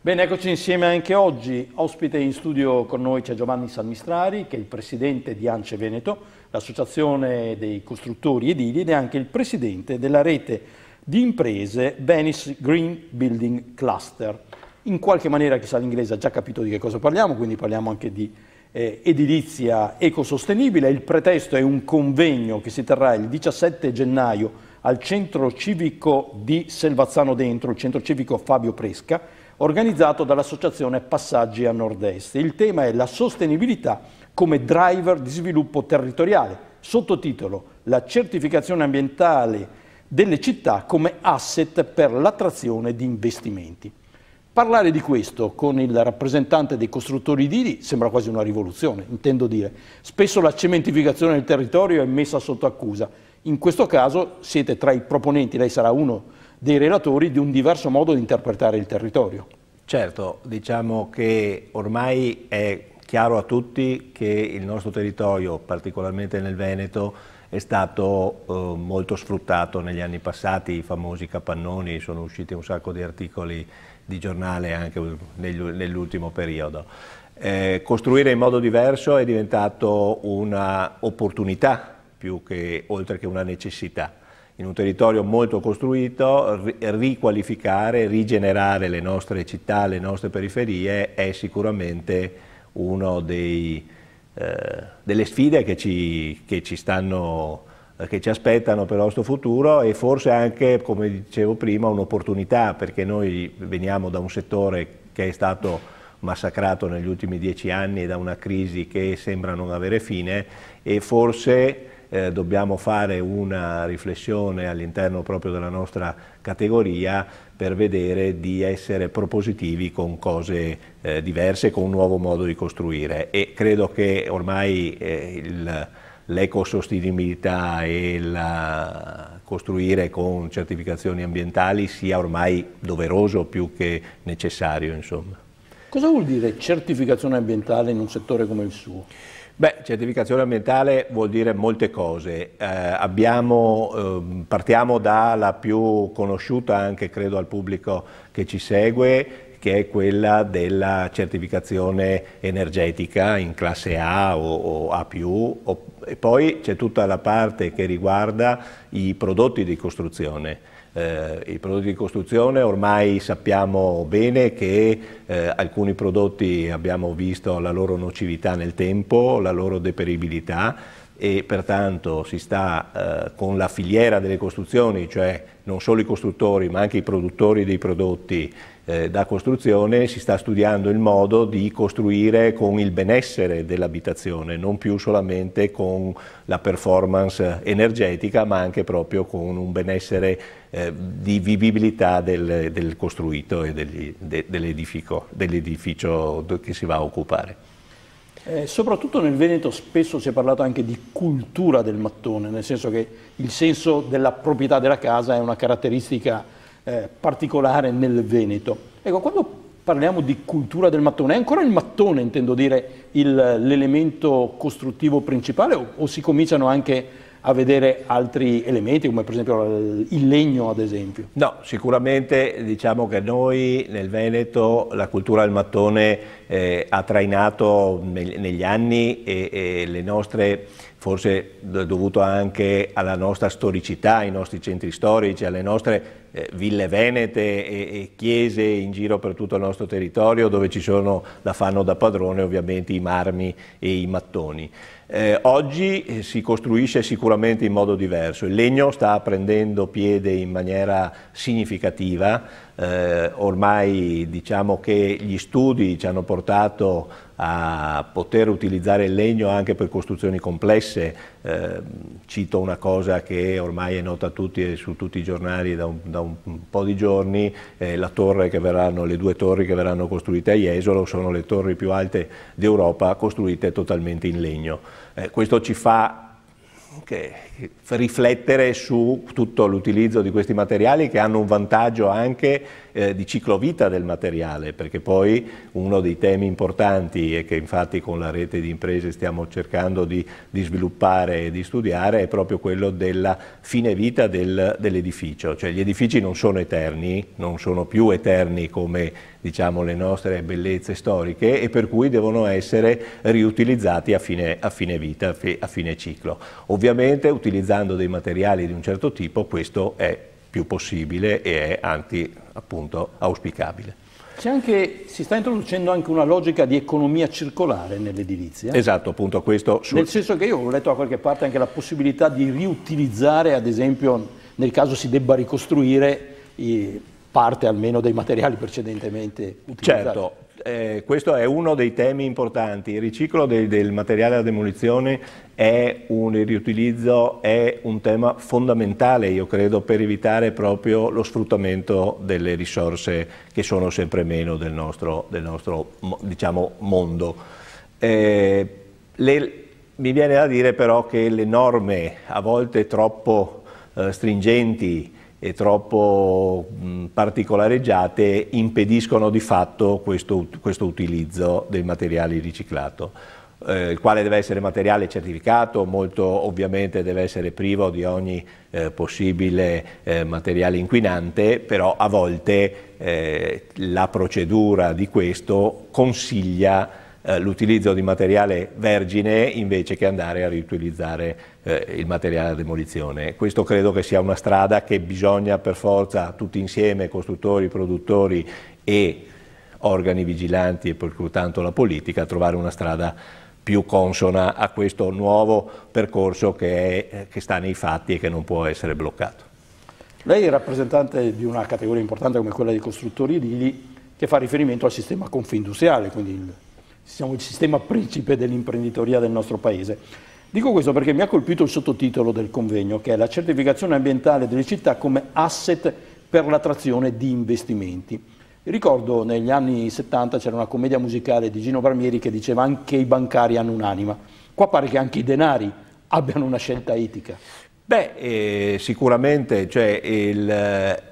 Bene, eccoci insieme anche oggi. Ospite in studio con noi c'è Giovanni Salmistrari, che è il presidente di Ance Veneto, l'associazione dei costruttori edili ed è anche il presidente della rete di imprese Venice Green Building Cluster. In qualche maniera chi sa l'inglese ha già capito di che cosa parliamo, quindi parliamo anche di eh, edilizia ecosostenibile. Il pretesto è un convegno che si terrà il 17 gennaio al centro civico di Selvazzano Dentro, il centro civico Fabio Presca, organizzato dall'associazione Passaggi a Nord-Est. Il tema è la sostenibilità come driver di sviluppo territoriale, sottotitolo La certificazione ambientale delle città come asset per l'attrazione di investimenti. Parlare di questo con il rappresentante dei costruttori edili sembra quasi una rivoluzione, intendo dire. Spesso la cementificazione del territorio è messa sotto accusa. In questo caso siete tra i proponenti, lei sarà uno dei relatori di un diverso modo di interpretare il territorio. Certo, diciamo che ormai è chiaro a tutti che il nostro territorio, particolarmente nel Veneto, è stato eh, molto sfruttato negli anni passati, i famosi capannoni, sono usciti un sacco di articoli di giornale anche nell'ultimo periodo. Eh, costruire in modo diverso è diventato un'opportunità più che oltre che una necessità in un territorio molto costruito, riqualificare, rigenerare le nostre città, le nostre periferie è sicuramente una eh, delle sfide che ci, che ci stanno che ci aspettano per il nostro futuro e forse anche, come dicevo prima, un'opportunità perché noi veniamo da un settore che è stato massacrato negli ultimi dieci anni da una crisi che sembra non avere fine e forse eh, dobbiamo fare una riflessione all'interno proprio della nostra categoria per vedere di essere propositivi con cose eh, diverse, con un nuovo modo di costruire e credo che ormai eh, l'ecosostenibilità e la eh, costruire con certificazioni ambientali sia ormai doveroso più che necessario. Insomma. Cosa vuol dire certificazione ambientale in un settore come il suo? Beh, certificazione ambientale vuol dire molte cose. Eh, abbiamo, eh, partiamo dalla più conosciuta anche credo al pubblico che ci segue, che è quella della certificazione energetica in classe A o, o A+, o, e poi c'è tutta la parte che riguarda i prodotti di costruzione eh, I prodotti di costruzione ormai sappiamo bene che eh, alcuni prodotti abbiamo visto la loro nocività nel tempo, la loro deperibilità e pertanto si sta eh, con la filiera delle costruzioni, cioè non solo i costruttori ma anche i produttori dei prodotti eh, da costruzione si sta studiando il modo di costruire con il benessere dell'abitazione, non più solamente con la performance energetica, ma anche proprio con un benessere eh, di vivibilità del, del costruito e de, dell'edificio che si va a occupare. Eh, soprattutto nel Veneto spesso si è parlato anche di cultura del mattone, nel senso che il senso della proprietà della casa è una caratteristica eh, particolare nel Veneto. Ecco, quando parliamo di cultura del mattone, è ancora il mattone, intendo dire, l'elemento costruttivo principale o, o, si cominciano anche a vedere altri elementi come per esempio il legno ad esempio? No, sicuramente diciamo che noi nel Veneto la cultura del mattone eh, ha trainato negli anni e, e le nostre forse dovuto anche alla nostra storicità, ai nostri centri storici, alle nostre eh, ville venete e, e, chiese in giro per tutto il nostro territorio dove ci sono la fanno da padrone ovviamente i marmi e i mattoni. Eh, oggi eh, si costruisce sicuramente in modo diverso, il legno sta prendendo piede in maniera significativa, eh, ormai diciamo che gli studi ci hanno portato a poter utilizzare il legno anche per costruzioni complesse. Eh, cito una cosa che ormai è nota a tutti e su tutti i giornali da un, da un po' di giorni, eh, verranno, le due torri che verranno costruite a Jesolo sono le torri più alte d'Europa costruite totalmente in legno. Eh, questo ci fa che riflettere su tutto l'utilizzo di questi materiali che hanno un vantaggio anche eh, di ciclovita del materiale, perché poi uno dei temi importanti e che infatti con la rete di imprese stiamo cercando di, di sviluppare e di studiare è proprio quello della fine vita del, dell'edificio, cioè gli edifici non sono eterni, non sono più eterni come diciamo, le nostre bellezze storiche e per cui devono essere riutilizzati a fine, a fine vita, a fine ciclo. Ovviamente utilizzando dei materiali di un certo tipo questo è più possibile e è anti appunto auspicabile. Anche, si sta introducendo anche una logica di economia circolare nell'edilizia. Esatto, appunto questo. Sul... Nel senso che io ho letto da qualche parte anche la possibilità di riutilizzare, ad esempio, nel caso si debba ricostruire parte almeno dei materiali precedentemente utilizzati. Certo, eh, questo è uno dei temi importanti. Il riciclo del, del materiale da demolizione e il riutilizzo è un tema fondamentale, io credo, per evitare proprio lo sfruttamento delle risorse che sono sempre meno del nostro, del nostro diciamo, mondo. Eh, le, mi viene da dire però che le norme a volte troppo eh, stringenti e troppo mh, particolareggiate impediscono di fatto questo, questo utilizzo del materiale riciclato, eh, il quale deve essere materiale certificato, molto ovviamente deve essere privo di ogni eh, possibile eh, materiale inquinante, però a volte eh, la procedura di questo consiglia eh, l'utilizzo di materiale vergine invece che andare a riutilizzare eh, il materiale a demolizione. Questo credo che sia una strada che bisogna per forza tutti insieme, costruttori, produttori e organi vigilanti e pertanto la politica, trovare una strada più consona a questo nuovo percorso che, è, che sta nei fatti e che non può essere bloccato. Lei è rappresentante di una categoria importante come quella dei costruttori edili che fa riferimento al sistema confindustriale, quindi il siamo il sistema principe dell'imprenditoria del nostro paese. Dico questo perché mi ha colpito il sottotitolo del convegno, che è la certificazione ambientale delle città come asset per l'attrazione di investimenti. Ricordo negli anni 70 c'era una commedia musicale di Gino Barmieri che diceva anche i bancari hanno un'anima. Qua pare che anche i denari abbiano una scelta etica. Beh, eh, sicuramente cioè, il, eh,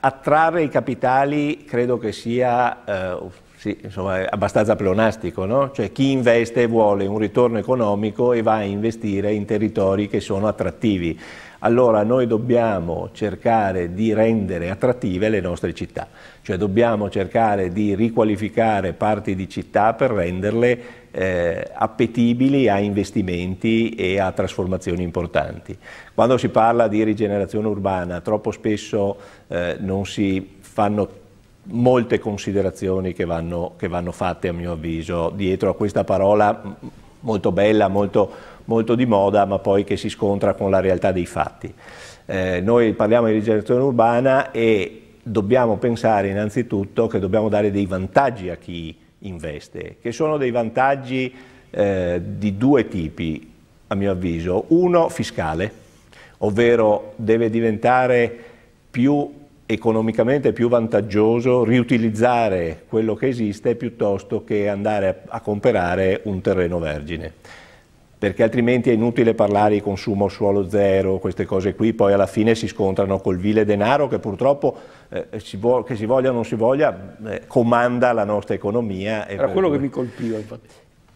attrarre i capitali credo che sia eh, sì, insomma, è abbastanza pleonastico, no? Cioè chi investe vuole un ritorno economico e va a investire in territori che sono attrattivi. Allora noi dobbiamo cercare di rendere attrattive le nostre città, cioè dobbiamo cercare di riqualificare parti di città per renderle eh, appetibili a investimenti e a trasformazioni importanti. Quando si parla di rigenerazione urbana troppo spesso eh, non si fanno molte considerazioni che vanno, che vanno, fatte a mio avviso dietro a questa parola molto bella, molto, molto di moda, ma poi che si scontra con la realtà dei fatti. Eh, noi parliamo di rigenerazione urbana e dobbiamo pensare innanzitutto che dobbiamo dare dei vantaggi a chi investe, che sono dei vantaggi eh, di due tipi, a mio avviso. Uno fiscale, ovvero deve diventare più economicamente più vantaggioso riutilizzare quello che esiste piuttosto che andare a, a comprare un terreno vergine perché altrimenti è inutile parlare di consumo suolo zero, queste cose qui, poi alla fine si scontrano col vile denaro che purtroppo, eh, si che si voglia o non si voglia, eh, comanda la nostra economia. Era quello che mi colpiva infatti.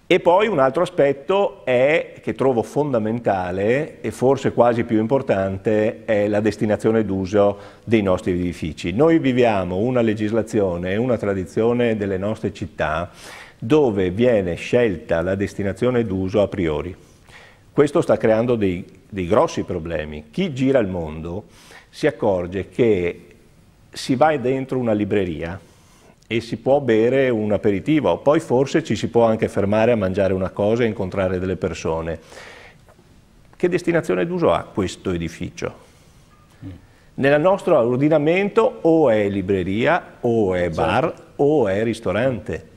E poi un altro aspetto è, che trovo fondamentale e forse quasi più importante è la destinazione d'uso dei nostri edifici. Noi viviamo una legislazione e una tradizione delle nostre città dove viene scelta la destinazione d'uso a priori. Questo sta creando dei, dei grossi problemi. Chi gira il mondo si accorge che si va dentro una libreria e si può bere un aperitivo, poi forse ci si può anche fermare a mangiare una cosa e incontrare delle persone. Che destinazione d'uso ha questo edificio? Mm. Nel nostro ordinamento o è libreria, o è certo. bar, o è ristorante.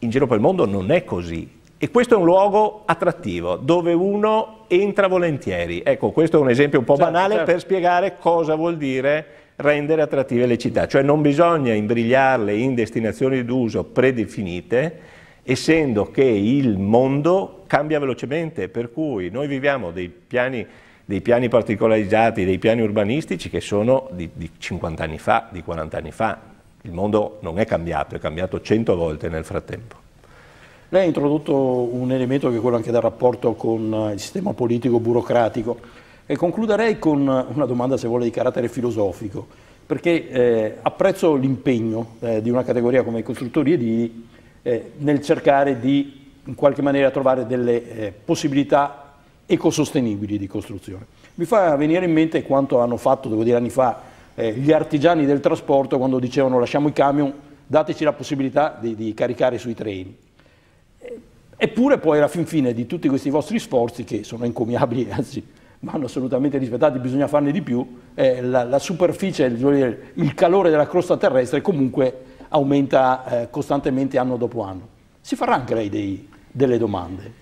In giro per il mondo non è così. E questo è un luogo attrattivo, dove uno entra volentieri. Ecco, questo è un esempio un po' certo, banale certo. per spiegare cosa vuol dire rendere attrattive le città, cioè non bisogna imbrigliarle in destinazioni d'uso predefinite, essendo che il mondo cambia velocemente, per cui noi viviamo dei piani, dei piani particolarizzati, dei piani urbanistici che sono di, di 50 anni fa, di 40 anni fa. Il mondo non è cambiato, è cambiato 100 volte nel frattempo. Lei ha introdotto un elemento che è quello anche del rapporto con eh, il sistema politico burocratico. E concluderei con una domanda, se vuole, di carattere filosofico, perché eh, apprezzo l'impegno eh, di una categoria come i costruttori edili eh, nel cercare di in qualche maniera trovare delle eh, possibilità ecosostenibili di costruzione. Mi fa venire in mente quanto hanno fatto, devo dire, anni fa eh, gli artigiani del trasporto quando dicevano lasciamo i camion, dateci la possibilità di, di caricare sui treni. Eppure poi alla fin fine di tutti questi vostri sforzi, che sono encomiabili, anzi vanno assolutamente rispettati, bisogna farne di più, eh, la, la, superficie, il, calore della crosta terrestre comunque aumenta eh, costantemente anno dopo anno. Si farà anche lei dei, delle domande.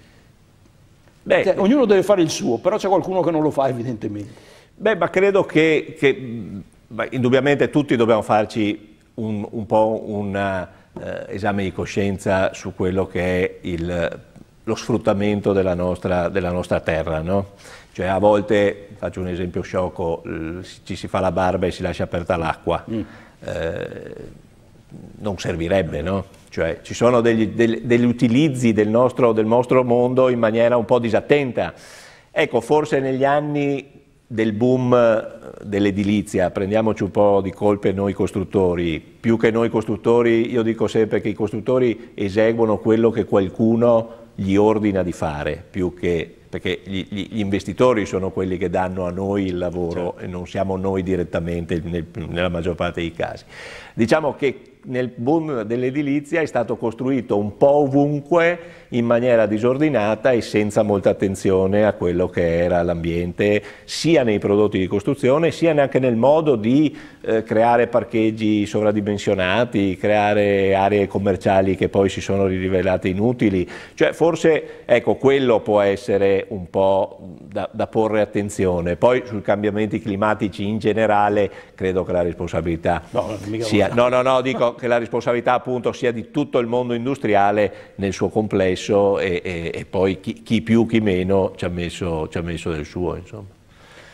Beh, cioè, ognuno deve fare il suo, però c'è qualcuno che non lo fa evidentemente. Beh, ma credo che, che beh, indubbiamente tutti dobbiamo farci un, un po' un eh, esame di coscienza su quello che è il lo sfruttamento della nostra, della nostra terra. No? Cioè a volte, faccio un esempio sciocco, ci si fa la barba e si lascia aperta l'acqua. Mm. Eh, non servirebbe, no? Cioè ci sono degli, degli, degli utilizzi del nostro, del nostro mondo in maniera un po' disattenta. Ecco, forse negli anni del boom eh, dell'edilizia, prendiamoci un po' di colpe noi costruttori, più che noi costruttori, io dico sempre che i costruttori eseguono quello che qualcuno gli ordina di fare più che perché gli, gli, investitori sono quelli che danno a noi il lavoro certo. e non siamo noi direttamente nel, nella maggior parte dei casi. Diciamo che nel boom dell'edilizia è stato costruito un po' ovunque in maniera disordinata e senza molta attenzione a quello che era l'ambiente, sia nei prodotti di costruzione, sia neanche nel modo di eh, creare parcheggi sovradimensionati, creare aree commerciali che poi si sono rivelate inutili. Cioè forse ecco, quello può essere un po' da, da porre attenzione. Poi sui cambiamenti climatici in generale credo che la responsabilità no, sia... No, no, no, dico che la responsabilità appunto sia di tutto il mondo industriale nel suo complesso e, e, e poi chi, chi, più chi meno ci ha messo, ci ha messo del suo. Insomma.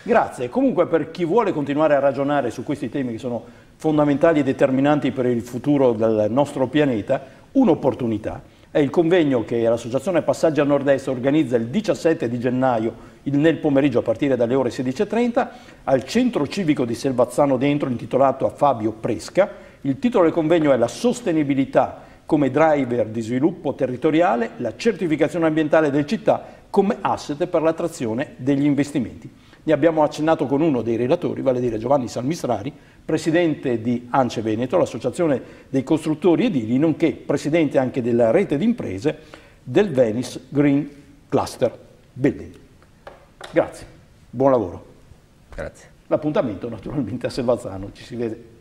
Grazie, comunque per chi vuole continuare a ragionare su questi temi che sono fondamentali e determinanti per il futuro del nostro pianeta, un'opportunità è il convegno che l'Associazione Passaggi a Nord-Est organizza il 17 di gennaio nel pomeriggio a partire dalle ore 16.30 al Centro Civico di Selvazzano Dentro intitolato a Fabio Presca il titolo del convegno è La sostenibilità come driver di sviluppo territoriale, la certificazione ambientale delle città come asset per l'attrazione degli investimenti. Ne abbiamo accennato con uno dei relatori, vale a dire Giovanni Salmistrari, presidente di Ance Veneto, l'associazione dei costruttori edili, nonché presidente anche della rete di imprese del Venice Green Cluster Building. Grazie, buon lavoro. Grazie. L'appuntamento naturalmente a Selvazzano, ci si vede